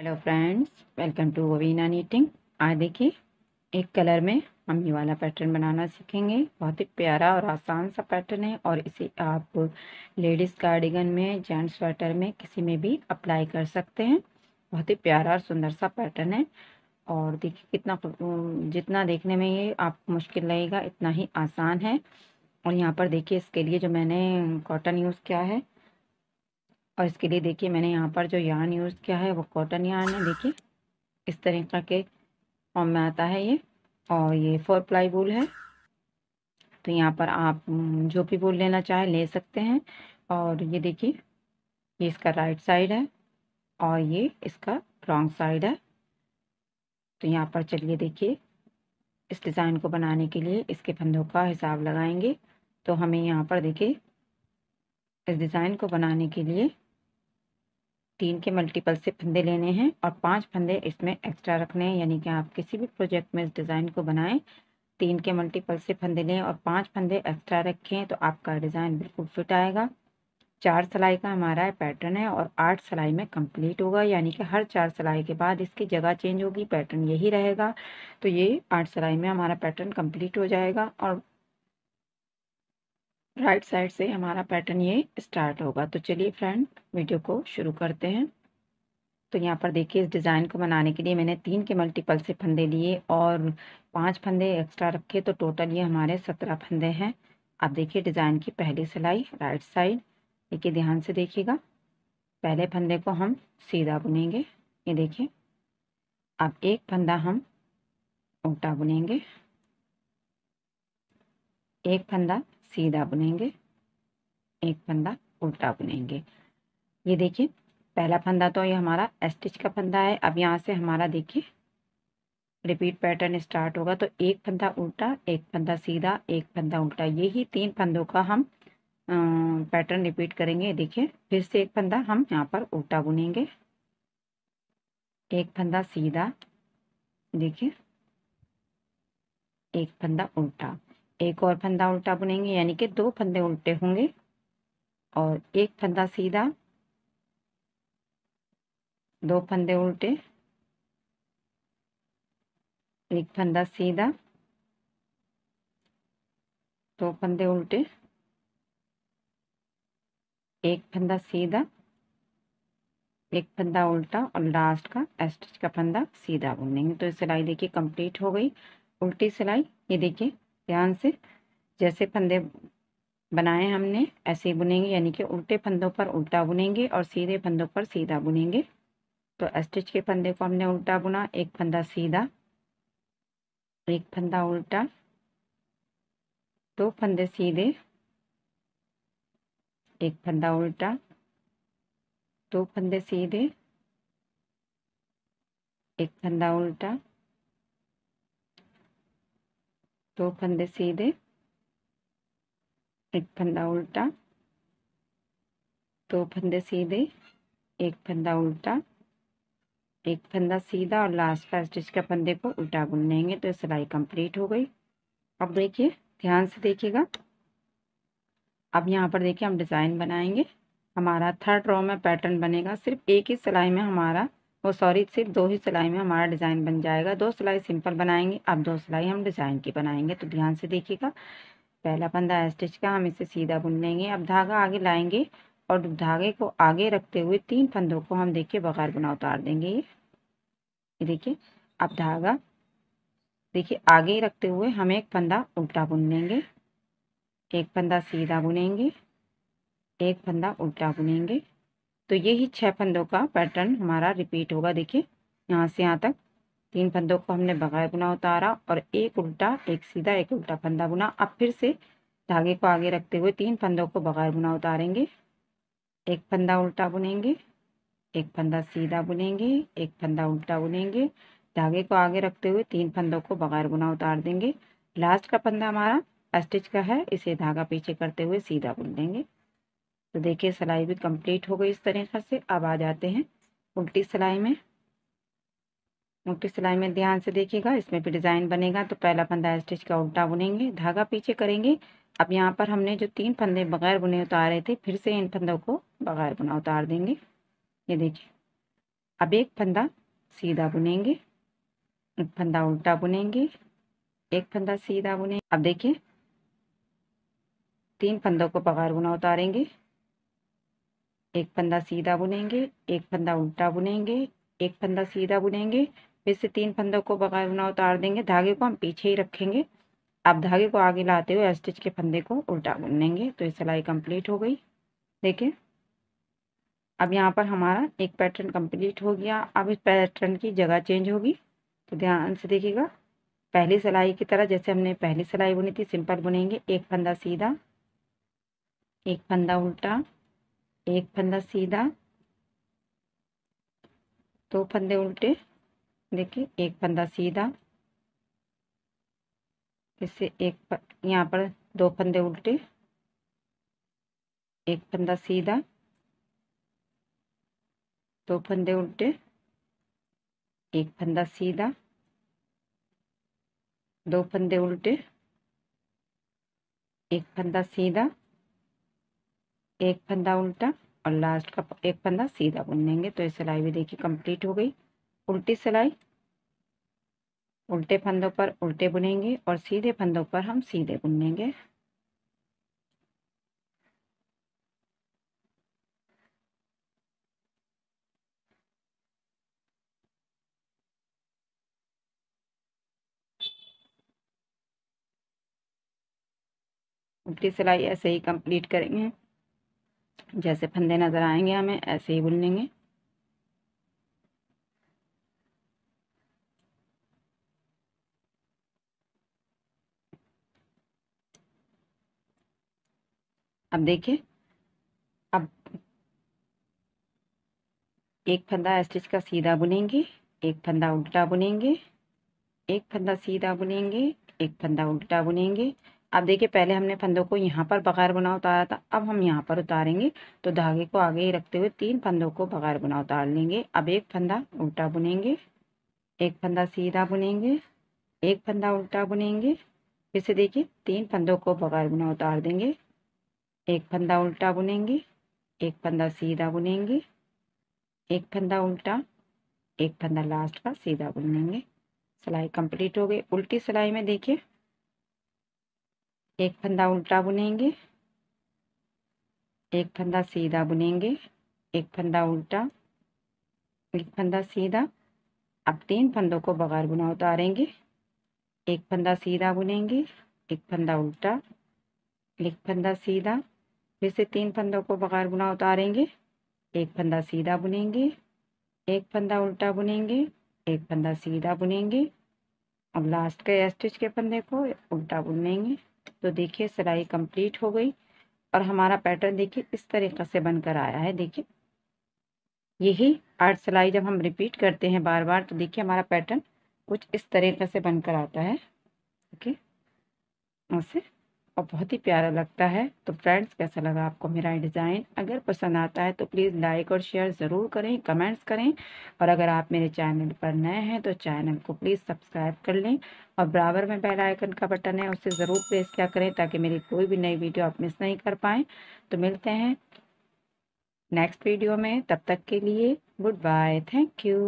hello friends welcome to Veena knitting आज देखिए एक कलर में हम ये वाला पैटर्न बनाना सीखेंगे बहुत ही प्यारा और आसान सा पैटर्न है और इसे आप लेडीज़ कार्डिगन में जेंट्स स्वेटर में किसी में भी अप्लाई कर सकते हैं बहुत ही प्यारा और सुंदर सा पैटर्न है और देखिए कितना जितना देखने में ये आपको मुश्किल लगेगा इतना ही आसान है और यहाँ पर देखिए इसके लिए जो मैंने कॉटन यूज़ किया है और इसके लिए देखिए मैंने यहाँ पर जो यार्न यूज़ किया है वो कॉटन यार्न है देखिए इस तरीक़ा के फॉर्म में आता है ये और ये फोर प्लाई वूल है तो यहाँ पर आप हम्म, जो भी वूल लेना चाहें ले सकते हैं और ये देखिए ये इसका राइट साइड है और ये इसका रॉन्ग साइड है तो यहाँ पर चलिए देखिए इस डिज़ाइन को बनाने के लिए इसके फंदों का हिसाब लगाएंगे तो हमें यहाँ पर देखिए इस डिज़ाइन को बनाने के लिए तीन के मल्टीपल से फंदे लेने हैं और पांच फंदे इसमें एक्स्ट्रा रखने हैं यानी कि आप किसी भी प्रोजेक्ट में इस डिज़ाइन को बनाएं तीन के मल्टीपल से फंदे लें और पांच फंदे एक्स्ट्रा रखें तो आपका डिज़ाइन बिल्कुल फिट आएगा चार सिलाई का हमारा पैटर्न है और आठ सिलाई में कंप्लीट होगा यानी कि हर चार सिलाई के बाद इसकी जगह चेंज होगी पैटर्न यही रहेगा तो ये आठ सिलाई में हमारा पैटर्न कंप्लीट हो जाएगा और राइट साइड से हमारा पैटर्न ये स्टार्ट होगा तो चलिए फ्रेंड वीडियो को शुरू करते हैं तो यहाँ पर देखिए इस डिज़ाइन को बनाने के लिए मैंने तीन के मल्टीपल से फंदे लिए और पांच फंदे एक्स्ट्रा रखे तो टोटल ये हमारे सत्रह फंदे हैं अब देखिए डिज़ाइन की पहली सिलाई राइट साइड देखिए ध्यान से देखिएगा पहले फंदे को हम सीधा बुनेंगे ये देखिए अब एक फंदा हम उल्टा बुनेंगे एक फंदा सीधा बुनेंगे एक फंदा उल्टा बुनेंगे ये देखिए पहला फंदा तो ये हमारा स्टिच का फंदा है अब यहाँ से हमारा देखिए रिपीट पैटर्न स्टार्ट होगा तो एक फंदा उल्टा एक फंदा सीधा एक फंदा उल्टा यही तीन फंदों का हम पैटर्न रिपीट करेंगे देखिए फिर से एक फंदा हम यहाँ पर उल्टा बुनेंगे एक फंदा सीधा देखिए एक फंदा उल्टा एक और फंदा उल्टा बुनेंगे यानी कि दो फंदे उल्टे होंगे और एक फंदा सीधा दो फंदे उल्टे एक फंदा सीधा दो फंदे उल्टे एक फंदा सीधा एक फंदा उल्टा और लास्ट का एस्टिच का फंदा सीधा बुनेंगे तो सिलाई देखिए कंप्लीट हो गई उल्टी सिलाई ये देखिए ध्यान से जैसे फंदे बनाए हमने ऐसे बुनेंगे यानी कि उल्टे फंदों पर उल्टा बुनेंगे और सीधे फंदों पर सीधा बुनेंगे तो स्टिच के फंदे को हमने उल्टा बुना एक फंदा सीधा एक फंदा उल्टा दो फंदे सीधे एक फंदा उल्टा दो फंदे सीधे एक फंदा उल्टा दो फंदे सीधे एक फंदा उल्टा दो फंदे सीधे एक फंदा उल्टा एक फंदा सीधा और लास्ट का स्टिच के फंदे को उल्टा बुन लेंगे तो सिलाई कंप्लीट हो गई अब देखिए ध्यान से देखिएगा अब यहाँ पर देखिए हम डिज़ाइन बनाएंगे हमारा थर्ड रो में पैटर्न बनेगा सिर्फ एक ही सिलाई में हमारा वो सॉरी सिर्फ दो ही सिलाई में हमारा डिज़ाइन बन जाएगा दो सिलाई सिंपल बनाएंगे अब दो सिलाई हम डिज़ाइन की बनाएंगे तो ध्यान से देखिएगा पहला पंदा स्टिच का हम इसे सीधा बुन लेंगे अब धागा आगे लाएंगे और धागे को आगे रखते हुए तीन फंदों को हम देखिए बगैर बुना उतार देंगे ये ये देखिए अब धागा देखिए आगे रखते हुए हम एक फंदा उल्टा बुन लेंगे एक फंदा सीधा बुनेंगे एक फंदा उल्टा बुनेंगे तो यही छः फंदों का पैटर्न हमारा रिपीट होगा देखिए यहाँ से यहाँ तक तीन फंदों को हमने बगैर बुना उतारा और एक उल्टा एक सीधा एक उल्टा फंदा बुना अब फिर से धागे को आगे रखते हुए तीन फंदों को बगैर बुना उतारेंगे एक फंदा उल्टा बुनेंगे एक फंदा सीधा बुनेंगे एक फंदा उल्टा बुनेंगे धागे को आगे रखते हुए तीन फंदों को बगैर बुना उतार देंगे लास्ट का फंदा हमारा स्टिच का है इसे धागा पीछे करते हुए सीधा बुन देंगे तो देखिए सिलाई भी कंप्लीट हो गई इस तरीक़े से अब आ जाते हैं उल्टी सिलाई में उल्टी सिलाई में ध्यान से देखिएगा इसमें भी डिज़ाइन बनेगा तो पहला फंदा स्टिच का उल्टा बुनेंगे धागा पीछे करेंगे अब यहाँ पर हमने जो तीन फंदे बगैर बुने उतारे थे फिर से इन फंदों को बगैर बुना उतार देंगे ये देखिए अब एक फंदा सीधा बुनेंगे एक फंदा उल्टा बुनेंगे एक फंदा सीधा बुनेंगे अब देखिए तीन फंदों को बगैर बुना उतारेंगे एक फंदा सीधा बुनेंगे एक फंदा उल्टा बुनेंगे एक फंदा सीधा बुनेंगे फिर से तीन फंदों को बगैर बुना उतार देंगे धागे को हम पीछे ही रखेंगे अब धागे को आगे लाते हुए स्टिच के फंदे को उल्टा बुन लेंगे तो ये सिलाई कंप्लीट हो गई देखिए अब यहाँ पर हमारा एक पैटर्न कंप्लीट हो गया अब इस पैटर्न की जगह चेंज होगी तो ध्यान से देखिएगा पहली सिलाई की तरह जैसे हमने पहली सिलाई बुनी थी सिंपल बुनेंगे एक फंदा सीधा एक फंदा उल्टा एक फंदा सीधा दो फंदे उल्टे देखिए एक फंदा सीधा इससे एक यहाँ पर दो फंदे उल्टे एक फंदा सीधा दो फंदे उल्टे एक फंदा सीधा दो फंदे उल्टे एक फंदा सीधा एक फंदा उल्टा और लास्ट का एक फंदा सीधा बुन लेंगे तो ये सिलाई भी देखिए कंप्लीट हो गई उल्टी सिलाई उल्टे फंदों पर उल्टे बुनेंगे और सीधे फंदों पर हम सीधे बुन लेंगे उल्टी सिलाई ऐसे ही कंप्लीट करेंगे जैसे फंदे नज़र आएंगे हमें ऐसे ही बुन लेंगे अब देखिए अब एक फंदा स्टिच का सीधा बुनेंगे एक फंदा उल्टा बुनेंगे एक फंदा सीधा बुनेंगे एक फंदा उल्टा बुनेंगे अब देखिए पहले हमने फंदों को यहाँ पर बगैर बुना उतारा था अब हम यहाँ पर उतारेंगे तो धागे को आगे ही रखते हुए तीन फंदों को बगैर बुना उतार लेंगे अब एक फंदा उल्टा बुनेंगे एक फंदा सीधा बुनेंगे एक फंदा उल्टा बुनेंगे फिर से देखिए तीन फंदों को बगैर बुना उतार देंगे एक फंदा उल्टा बुनेंगे एक फंदा सीधा बुनेंगे एक फंदा उल्टा एक फंदा लास्ट का सीधा बुनेंगे सिलाई कंप्लीट हो गई उल्टी सिलाई में देखिए एक फंदा उल्टा बुनेंगे एक फंदा सीधा बुनेंगे एक फंदा उल्टा एक फंदा सीधा अब तीन फंदों को बगैर बुना उतारेंगे एक फंदा सीधा बुनेंगे एक फंदा उल्टा एक फंदा सीधा फिर से तीन फंदों को बगैर बुना उतारेंगे एक फंदा सीधा बुनेंगे एक फंदा उल्टा बुनेंगे एक फंदा सीधा बुनेंगे अब लास्ट के स्टिच के फंदे को उल्टा बुनेंगे तो देखिए सिलाई कंप्लीट हो गई और हमारा पैटर्न देखिए इस तरीके से बनकर आया है देखिए यही आठ सिलाई जब हम रिपीट करते हैं बार बार तो देखिए हमारा पैटर्न कुछ इस तरीके से बनकर आता है ओके ऐसे और बहुत ही प्यारा लगता है तो फ्रेंड्स कैसा लगा आपको मेरा डिज़ाइन अगर पसंद आता है तो प्लीज़ लाइक और शेयर ज़रूर करें कमेंट्स करें और अगर आप मेरे चैनल पर नए हैं तो चैनल को प्लीज़ सब्सक्राइब कर लें और बराबर में बेल आइकन का बटन है उसे ज़रूर प्रेस किया करें ताकि मेरी कोई भी नई वीडियो आप मिस नहीं कर पाएँ तो मिलते हैं नेक्स्ट वीडियो में तब तक के लिए गुड बाय थैंक यू